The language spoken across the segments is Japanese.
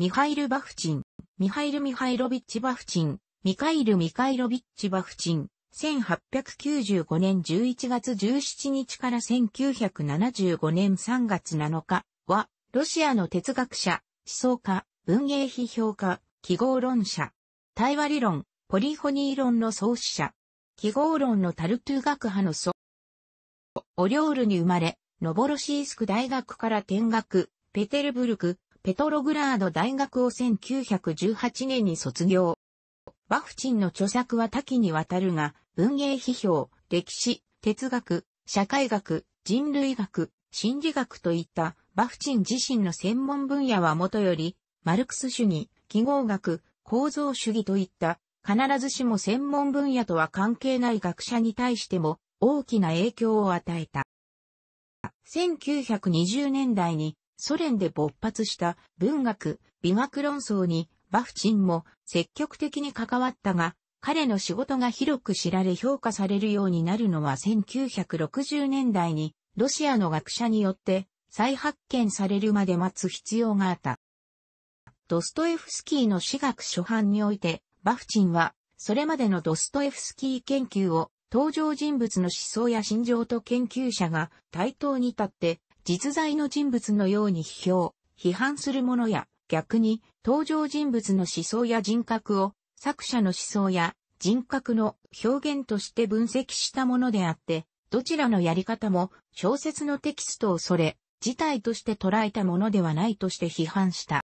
ミハイル・バフチン、ミハイル・ミハイロビッチ・バフチン、ミカイル・ミカイロビッチ・バフチン、1895年11月17日から1975年3月7日は、ロシアの哲学者、思想家、文芸批評家、記号論者、対話理論、ポリフォニー論の創始者、記号論のタルトゥ学派の祖、オリョールに生まれ、ノボロシースク大学から転学、ペテルブルク、ペトログラード大学を1918年に卒業。バフチンの著作は多岐にわたるが、文芸批評、歴史、哲学、社会学、人類学、心理学といったバフチン自身の専門分野はもとより、マルクス主義、記号学、構造主義といった必ずしも専門分野とは関係ない学者に対しても大きな影響を与えた。1920年代にソ連で勃発した文学、美学論争にバフチンも積極的に関わったが、彼の仕事が広く知られ評価されるようになるのは1960年代にロシアの学者によって再発見されるまで待つ必要があった。ドストエフスキーの私学初版において、バフチンは、それまでのドストエフスキー研究を、登場人物の思想や心情と研究者が対等に立って実在の人物のように批評、批判するものや、逆に登場人物の思想や人格を作者の思想や人格の表現として分析したものであって、どちらのやり方も小説のテキストをそれ、事態として捉えたものではないとして批判した。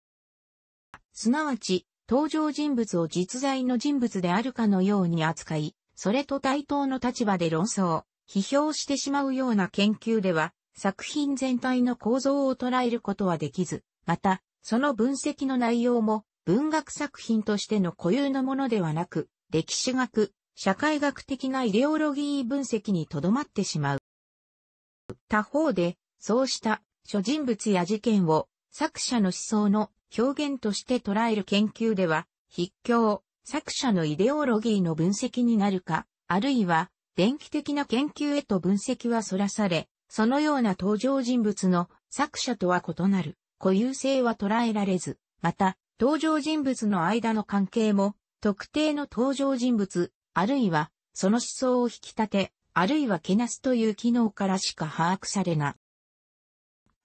すなわち、登場人物を実在の人物であるかのように扱い、それと対等の立場で論争、批評してしまうような研究では、作品全体の構造を捉えることはできず、また、その分析の内容も文学作品としての固有のものではなく、歴史学、社会学的なイデオロギー分析にとどまってしまう。他方で、そうした諸人物や事件を作者の思想の表現として捉える研究では、筆境、作者のイデオロギーの分析になるか、あるいは、電気的な研究へと分析はそらされ、そのような登場人物の作者とは異なる固有性は捉えられず、また、登場人物の間の関係も、特定の登場人物、あるいは、その思想を引き立て、あるいはけなすという機能からしか把握されない。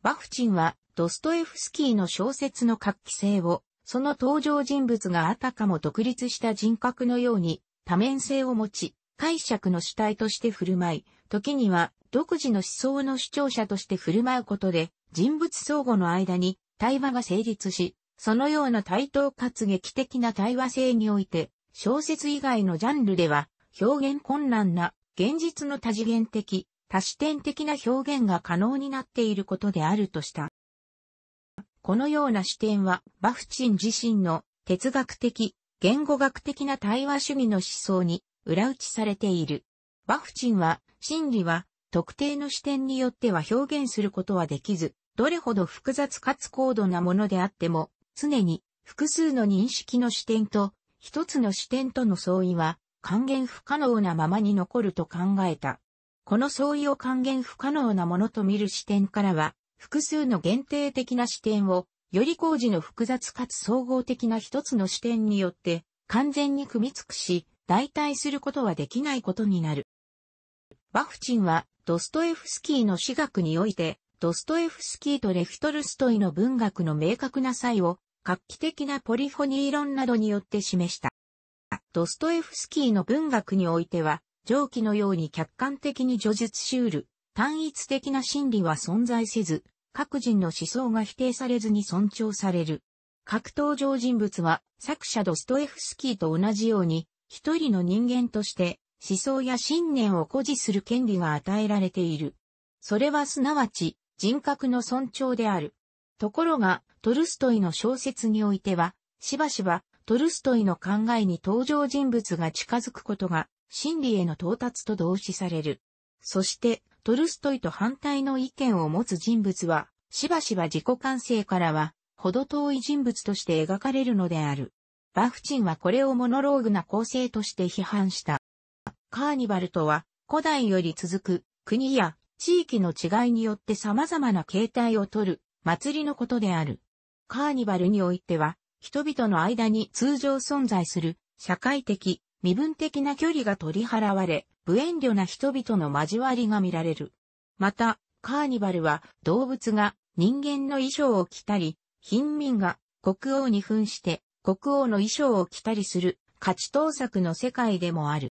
バフチンは、ドストエフスキーの小説の画期性を、その登場人物があたかも独立した人格のように、多面性を持ち、解釈の主体として振る舞い、時には独自の思想の主張者として振る舞うことで、人物相互の間に対話が成立し、そのような対等かつ劇的な対話性において、小説以外のジャンルでは表現困難な現実の多次元的、多視点的な表現が可能になっていることであるとした。このような視点は、バフチン自身の哲学的、言語学的な対話主義の思想に裏打ちされている。バフチンは、真理は、特定の視点によっては表現することはできず、どれほど複雑かつ高度なものであっても、常に複数の認識の視点と、一つの視点との相違は、還元不可能なままに残ると考えた。この相違を還元不可能なものと見る視点からは、複数の限定的な視点を、より工事の複雑かつ総合的な一つの視点によって、完全に組みつくし、代替することはできないことになる。バフチンは、ドストエフスキーの私学において、ドストエフスキーとレフトルストイの文学の明確な際を、画期的なポリフォニー論などによって示した。ドストエフスキーの文学においては、上記のように客観的に叙述しうる、単一的な真理は存在せず、各人の思想が否定されずに尊重される。格闘場人物は、作者ドストエフスキーと同じように、一人の人間として、思想や信念を誇示する権利が与えられている。それはすなわち人格の尊重である。ところが、トルストイの小説においては、しばしばトルストイの考えに登場人物が近づくことが真理への到達と同視される。そして、トルストイと反対の意見を持つ人物は、しばしば自己完成からは、ほど遠い人物として描かれるのである。バフチンはこれをモノローグな構成として批判した。カーニバルとは、古代より続く国や地域の違いによって様々な形態をとる祭りのことである。カーニバルにおいては、人々の間に通常存在する社会的、身分的な距離が取り払われ、無遠慮な人々の交わりが見られる。また、カーニバルは動物が人間の衣装を着たり、貧民が国王に扮して国王の衣装を着たりする価値盗作の世界でもある。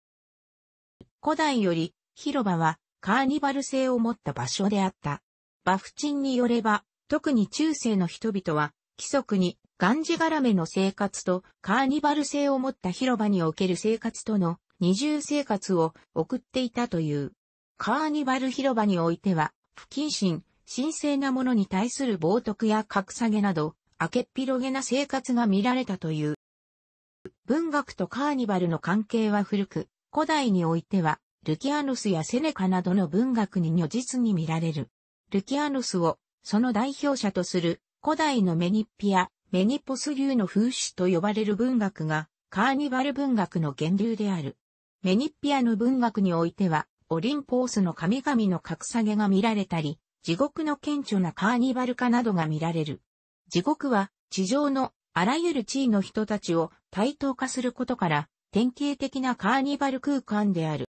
古代より広場はカーニバル性を持った場所であった。バフチンによれば、特に中世の人々は、規則に、がんじがらめの生活とカーニバル性を持った広場における生活との二重生活を送っていたという。カーニバル広場においては、不謹慎、神聖なものに対する冒涜や格下げなど、明けっ広げな生活が見られたという。文学とカーニバルの関係は古く、古代においては、ルキアヌスやセネカなどの文学に如実に見られる。ルキアヌスを、その代表者とする、古代のメニッピア、メニポス流の風刺と呼ばれる文学が、カーニバル文学の源流である。メニッピアの文学においては、オリンポースの神々の格下げが見られたり、地獄の顕著なカーニバル化などが見られる。地獄は、地上のあらゆる地位の人たちを対等化することから、典型的なカーニバル空間である。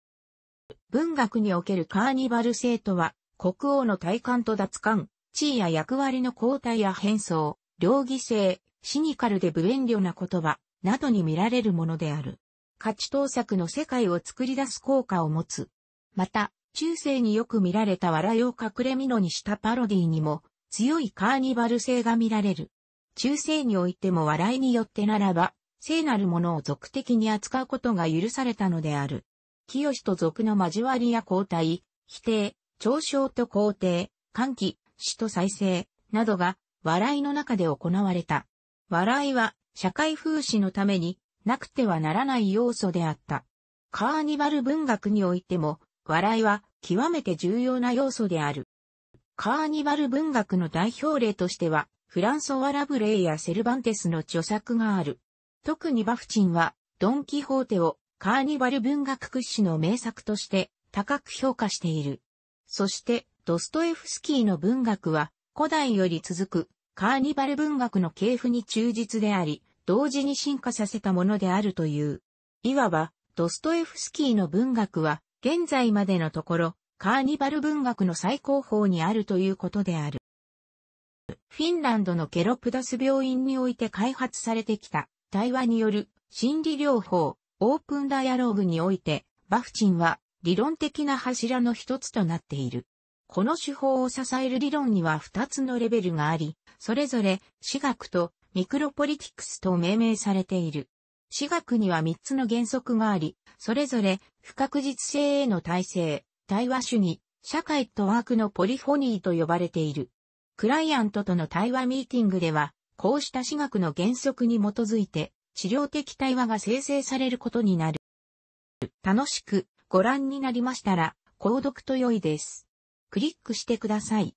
文学におけるカーニバル性とは、国王の体感と奪感、地位や役割の交代や変装、両義性、シニカルで不遠慮な言葉、などに見られるものである。価値盗作の世界を作り出す効果を持つ。また、中世によく見られた笑いを隠れみのにしたパロディにも、強いカーニバル性が見られる。中世においても笑いによってならば、聖なるものを俗的に扱うことが許されたのである。清と俗の交わりや交代、否定、嘲笑と肯定、歓喜、死と再生、などが、笑いの中で行われた。笑いは、社会風刺のために、なくてはならない要素であった。カーニバル文学においても、笑いは、極めて重要な要素である。カーニバル文学の代表例としては、フランソワ・ラブレイやセルバンテスの著作がある。特にバフチンは、ドン・キホーテをカーニバル文学屈指の名作として高く評価している。そして、ドストエフスキーの文学は、古代より続くカーニバル文学の系譜に忠実であり、同時に進化させたものであるという。いわば、ドストエフスキーの文学は、現在までのところ、カーニバル文学の最高峰にあるということである。フィンランドのケロプダス病院において開発されてきた対話による心理療法、オープンダイアローグにおいて、バフチンは理論的な柱の一つとなっている。この手法を支える理論には2つのレベルがあり、それぞれ、私学とミクロポリティクスと命名されている。私学には3つの原則があり、それぞれ、不確実性への体制、対話主義、社会とワークのポリフォニーと呼ばれている。クライアントとの対話ミーティングでは、こうした私学の原則に基づいて、治療的対話が生成されることになる。楽しくご覧になりましたら、購読と良いです。クリックしてください。